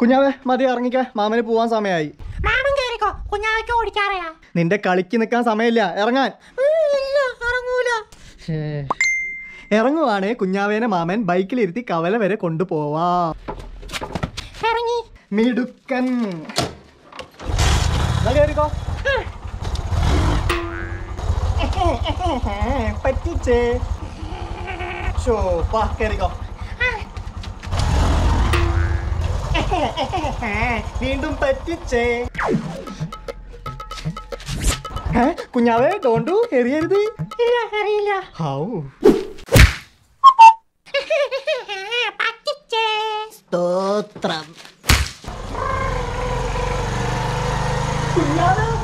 കുഞ്ഞാവേ മതി ഇറങ്ങിക്ക മാമന് പോവാൻ സമയമായി മാമൻ കേറിക്കോ കുഞ്ഞാവയ്ക്ക് ഓടിക്കാറയാ നിന്റെ കളിക്ക് നിൽക്കാൻ സമയമില്ല ഇറങ്ങാൻ ഇറങ്ങൂല കുഞ്ഞാവേനെ മാമൻ ബൈക്കിലിരുത്തി കവല വരെ കൊണ്ടുപോവാം ഇറങ്ങി മിടുക്കൻ കേറിക്കോ പറ്റിച്ചേ ഷോ പാ കേറിക്കോ വീണ്ടും പറ്റിച്ചേ കുഞ്ഞാവേ തോണ്ടു എറിയരുത് അറിയില്ല ഹാവൂ സ്തോത്രം കുഞ്ഞാവേ